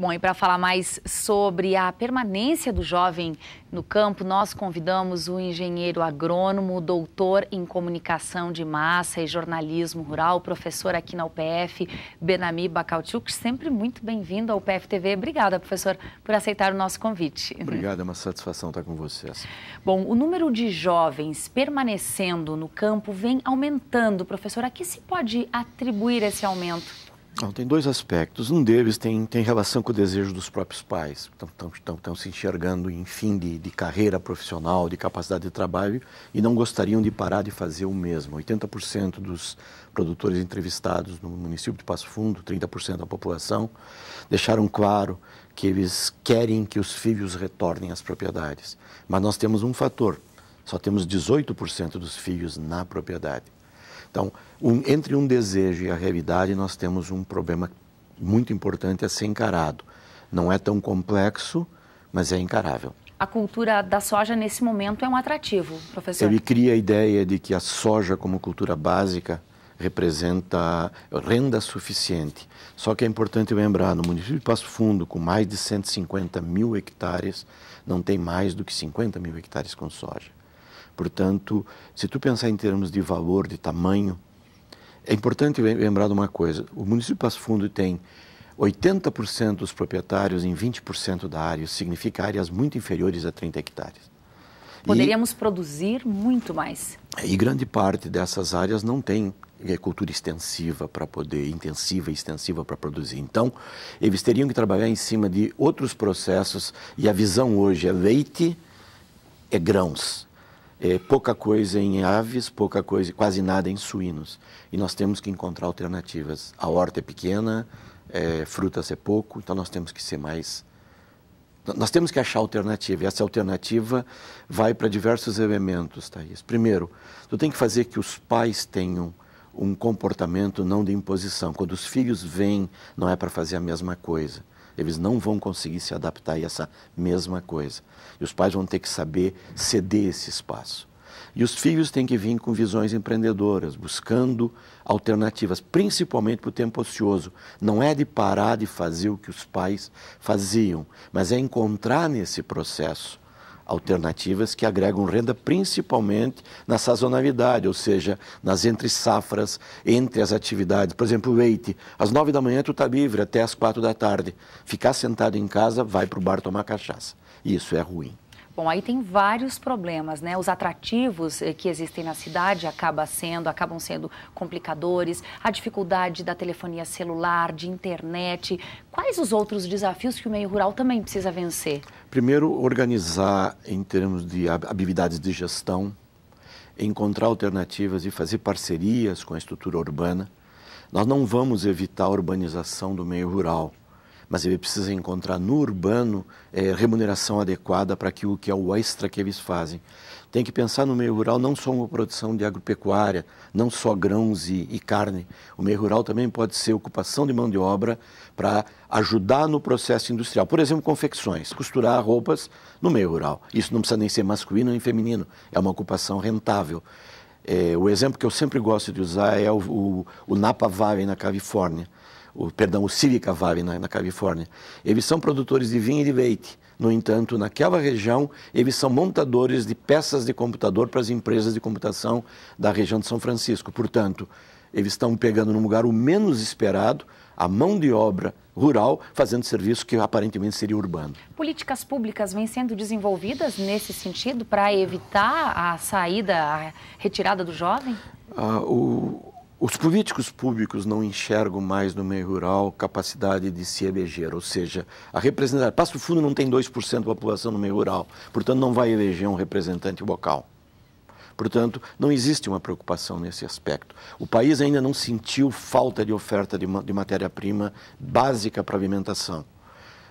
Bom, e para falar mais sobre a permanência do jovem no campo, nós convidamos o engenheiro agrônomo, doutor em comunicação de massa e jornalismo rural, professor aqui na UPF, Benami Bacalchuk. Sempre muito bem-vindo à UPF TV. Obrigada, professor, por aceitar o nosso convite. Obrigado, é uma satisfação estar com vocês. Bom, o número de jovens permanecendo no campo vem aumentando. Professor, a que se pode atribuir esse aumento? Não, tem dois aspectos. Um deles tem, tem relação com o desejo dos próprios pais. Estão se enxergando em fim de, de carreira profissional, de capacidade de trabalho e não gostariam de parar de fazer o mesmo. 80% dos produtores entrevistados no município de Passo Fundo, 30% da população, deixaram claro que eles querem que os filhos retornem às propriedades. Mas nós temos um fator: só temos 18% dos filhos na propriedade. Então, um, entre um desejo e a realidade, nós temos um problema muito importante a ser encarado. Não é tão complexo, mas é encarável. A cultura da soja nesse momento é um atrativo, professor. Ele cria a ideia de que a soja como cultura básica representa renda suficiente. Só que é importante lembrar, no município de Passo Fundo, com mais de 150 mil hectares, não tem mais do que 50 mil hectares com soja. Portanto, se tu pensar em termos de valor, de tamanho, é importante lembrar de uma coisa: o município de Passo Fundo tem 80% dos proprietários em 20% da área, isso significa áreas muito inferiores a 30 hectares. Poderíamos e, produzir muito mais. E grande parte dessas áreas não tem é, cultura extensiva para poder, intensiva e extensiva para produzir. Então, eles teriam que trabalhar em cima de outros processos e a visão hoje é leite, é grãos é, pouca coisa em aves, pouca coisa, quase nada em suínos. E nós temos que encontrar alternativas. A horta é pequena, é, frutas é pouco, então nós temos que ser mais. Nós temos que achar alternativa. E essa alternativa vai para diversos elementos, Thaís. Primeiro, tu tem que fazer que os pais tenham um comportamento não de imposição. Quando os filhos vêm, não é para fazer a mesma coisa eles não vão conseguir se adaptar a essa mesma coisa. E os pais vão ter que saber ceder esse espaço. E os filhos têm que vir com visões empreendedoras, buscando alternativas, principalmente para o tempo ocioso. Não é de parar de fazer o que os pais faziam, mas é encontrar nesse processo alternativas que agregam renda principalmente na sazonalidade, ou seja, nas entre safras, entre as atividades. Por exemplo, o leite. Às nove da manhã tu está livre até às quatro da tarde. Ficar sentado em casa, vai para o bar tomar cachaça. Isso é ruim. Bom, aí tem vários problemas, né? Os atrativos eh, que existem na cidade acabam sendo, acabam sendo complicadores, a dificuldade da telefonia celular, de internet. Quais os outros desafios que o meio rural também precisa vencer? Primeiro, organizar em termos de habilidades de gestão, encontrar alternativas e fazer parcerias com a estrutura urbana. Nós não vamos evitar a urbanização do meio rural, mas ele precisa encontrar no urbano é, remuneração adequada para aquilo que é o extra que eles fazem. Tem que pensar no meio rural não só uma produção de agropecuária, não só grãos e, e carne. O meio rural também pode ser ocupação de mão de obra para ajudar no processo industrial. Por exemplo, confecções, costurar roupas no meio rural. Isso não precisa nem ser masculino nem feminino, é uma ocupação rentável. É, o exemplo que eu sempre gosto de usar é o, o, o Napa Valley, na Califórnia o, perdão, o Civica Valley, na, na Califórnia. Eles são produtores de vinho e de leite. No entanto, naquela região, eles são montadores de peças de computador para as empresas de computação da região de São Francisco. Portanto, eles estão pegando num lugar o menos esperado, a mão de obra rural, fazendo serviço que aparentemente seria urbano. Políticas públicas vêm sendo desenvolvidas nesse sentido para evitar a saída, a retirada do jovem? Ah, o, os políticos públicos não enxergam mais no meio rural capacidade de se eleger, ou seja, a representação. Passo Fundo não tem 2% da população no meio rural, portanto, não vai eleger um representante local. Portanto, não existe uma preocupação nesse aspecto. O país ainda não sentiu falta de oferta de, matéria-prima básica para alimentação.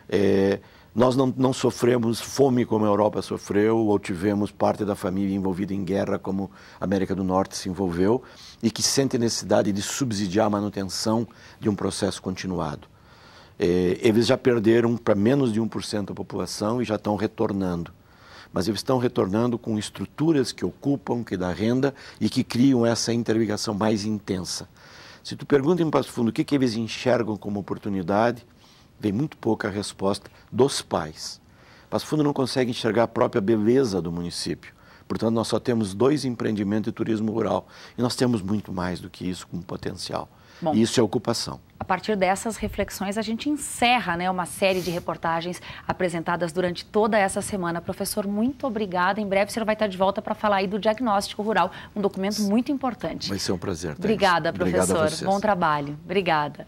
É, nós não, não, sofremos fome como a Europa sofreu, ou tivemos parte da família envolvida em guerra como a América do Norte se envolveu, e que sente necessidade de subsidiar a manutenção de um processo continuado. Eh, eles já perderam para menos de 1% da população e já estão retornando. Mas eles estão retornando com estruturas que ocupam, que dão renda e que criam essa interligação mais intensa. Se tu pergunta em Passo Fundo o que, que eles enxergam como oportunidade, vem muito pouca resposta dos pais. Passo Fundo não consegue enxergar a própria beleza do município. Portanto, nós só temos dois empreendimentos de turismo rural. E nós temos muito mais do que isso como potencial. Bom, e isso é ocupação. A partir dessas reflexões, a gente encerra né, uma série de reportagens apresentadas durante toda essa semana. Professor, muito obrigada. Em breve você vai estar de volta para falar aí do diagnóstico rural, um documento muito importante. Vai ser um prazer. Obrigada, professor. Obrigado Bom trabalho. Obrigada.